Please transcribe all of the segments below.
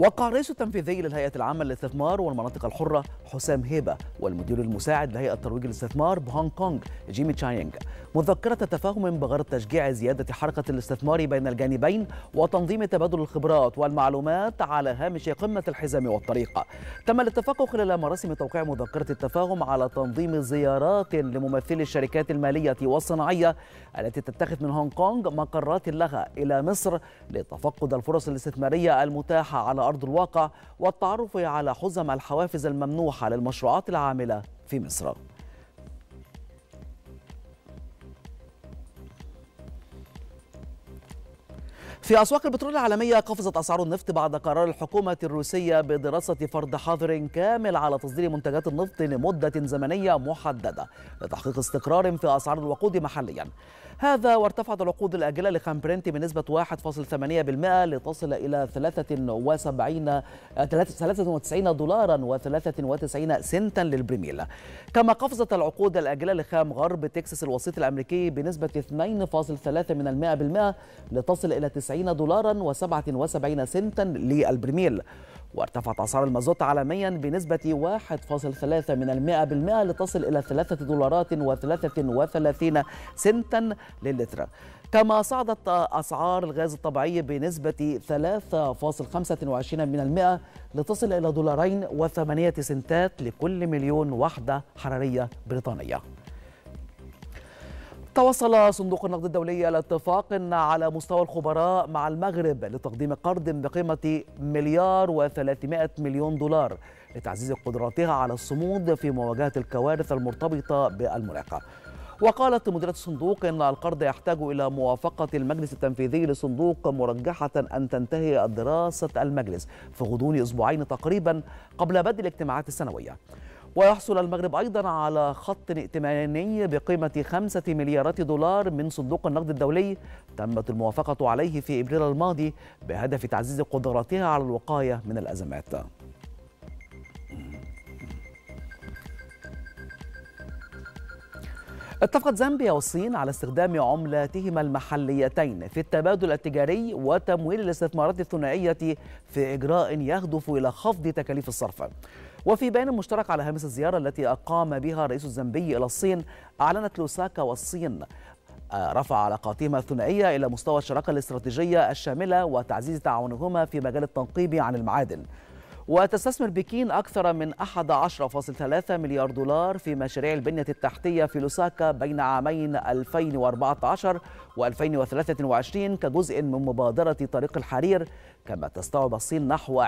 وقع الرئيس التنفيذي للهيئة العامة للاستثمار والمناطق الحرة حسام هيبة والمدير المساعد لهيئة ترويج الاستثمار بهونغ كونغ جيمي تشاينغ مذكرة تفاهم بغرض تشجيع زيادة حركة الاستثمار بين الجانبين وتنظيم تبادل الخبرات والمعلومات على هامش قمة الحزام والطريقة تم الاتفاق خلال مراسم توقيع مذكرة التفاهم على تنظيم زيارات لممثلي الشركات المالية والصناعية التي تتخذ من هونغ كونغ مقرات لها إلى مصر لتفقد الفرص الاستثمارية المتاحة على أرض الواقع والتعرف على حزم الحوافز الممنوحة للمشروعات العاملة في مصر في أسواق البترول العالمية قفزت أسعار النفط بعد قرار الحكومة الروسية بدراسة فرض حظر كامل على تصدير منتجات النفط لمدة زمنية محددة لتحقيق استقرار في أسعار الوقود محليا هذا وارتفعت العقود الآجلة لخام برنت بنسبة 1.8% لتصل إلى 73 93 دولارا و93 سنتا للبرميل كما قفزت العقود الآجلة لخام غرب تكساس الوسيط الأمريكي بنسبة 2.3% لتصل إلى 9 99 دولارا و77 سنتا للبرميل وارتفعت أسعار المازوت عالميا بنسبة 1.3 من المئة بالمئة لتصل إلى 3 دولارات و33 سنتا للتر كما صعدت أسعار الغاز الطبيعي بنسبة 3.25 من المئة لتصل إلى دولارين و8 سنتات لكل مليون وحدة حرارية بريطانية توصل صندوق النقد الدولي إلى اتفاق على مستوى الخبراء مع المغرب لتقديم قرض بقيمة مليار و300 مليون دولار لتعزيز قدراتها على الصمود في مواجهة الكوارث المرتبطة بالمناخ وقالت مديرة الصندوق إن القرض يحتاج إلى موافقة المجلس التنفيذي للصندوق مرجحة أن تنتهي دراسة المجلس في غضون أسبوعين تقريبا قبل بدء الاجتماعات السنوية ويحصل المغرب أيضا على خط ائتماني بقيمة 5 مليارات دولار من صندوق النقد الدولي تمت الموافقة عليه في إبريل الماضي بهدف تعزيز قدراتها على الوقاية من الأزمات اتفقت زامبيا والصين على استخدام عملاتهما المحليتين في التبادل التجاري وتمويل الاستثمارات الثنائية في إجراء يهدف إلى خفض تكاليف الصرف وفي بيان مشترك على هامش الزيارة التي أقام بها الرئيس الزنبي إلى الصين أعلنت لوساكا والصين آه، رفع علاقاتهما الثنائية إلى مستوى الشراكة الاستراتيجية الشاملة وتعزيز تعاونهما في مجال التنقيب عن المعادن وتستثمر بكين أكثر من 11.3 مليار دولار في مشاريع البنية التحتية في لوساكا بين عامين 2014 و2023 كجزء من مبادرة طريق الحرير كما تستوعب الصين نحو 20%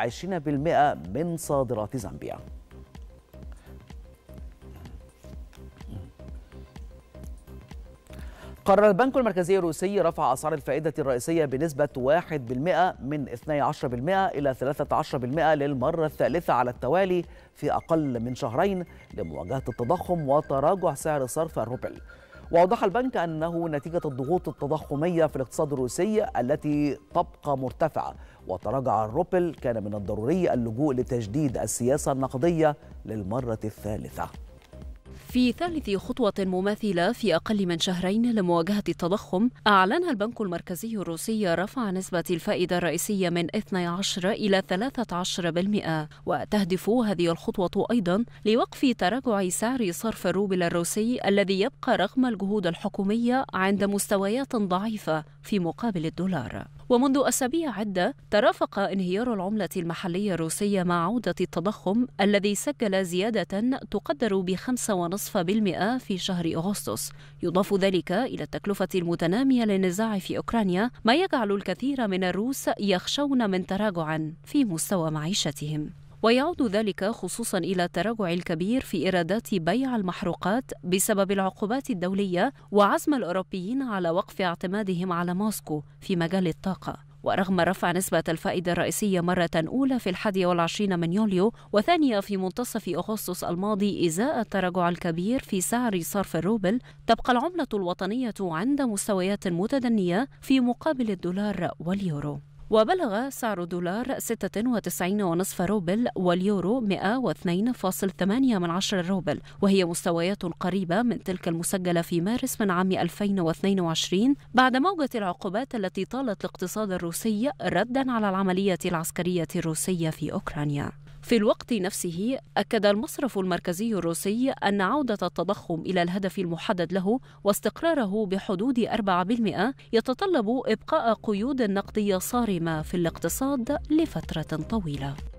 من صادرات زامبيا قرر البنك المركزي الروسي رفع أسعار الفائدة الرئيسية بنسبة 1% من 12% إلى 13% للمرة الثالثة على التوالي في أقل من شهرين لمواجهة التضخم وتراجع سعر صرف الروبل وأوضح البنك أنه نتيجة الضغوط التضخمية في الاقتصاد الروسي التي تبقى مرتفعة وتراجع الروبل كان من الضروري اللجوء لتجديد السياسة النقدية للمرة الثالثة في ثالث خطوة مماثلة في أقل من شهرين لمواجهة التضخم أعلن البنك المركزي الروسي رفع نسبة الفائدة الرئيسية من 12 إلى 13% وتهدف هذه الخطوة أيضا لوقف تراجع سعر صرف الروبل الروسي الذي يبقى رغم الجهود الحكومية عند مستويات ضعيفة في مقابل الدولار ومنذ أسابيع عدة ترافق انهيار العملة المحلية الروسية مع عودة التضخم الذي سجل زيادة تقدر ب 5.5% في شهر أغسطس يضاف ذلك إلى التكلفة المتنامية للنزاع في أوكرانيا ما يجعل الكثير من الروس يخشون من تراجع في مستوى معيشتهم ويعود ذلك خصوصا إلى التراجع الكبير في إيرادات بيع المحروقات بسبب العقوبات الدولية وعزم الأوروبيين على وقف اعتمادهم على موسكو في مجال الطاقة ورغم رفع نسبة الفائدة الرئيسية مرة أولى في الحادي والعشرين من يوليو وثانية في منتصف أغسطس الماضي إزاء التراجع الكبير في سعر صرف الروبل تبقى العملة الوطنية عند مستويات متدنية في مقابل الدولار واليورو وبلغ سعر الدولار 96.5 روبل واليورو 102.8 من عشر روبل وهي مستويات قريبة من تلك المسجلة في مارس من عام 2022 بعد موجة العقوبات التي طالت الاقتصاد الروسي ردا على العملية العسكرية الروسية في أوكرانيا في الوقت نفسه أكد المصرف المركزي الروسي أن عودة التضخم إلى الهدف المحدد له واستقراره بحدود 4% يتطلب إبقاء قيود نقدية صارمة في الاقتصاد لفترة طويلة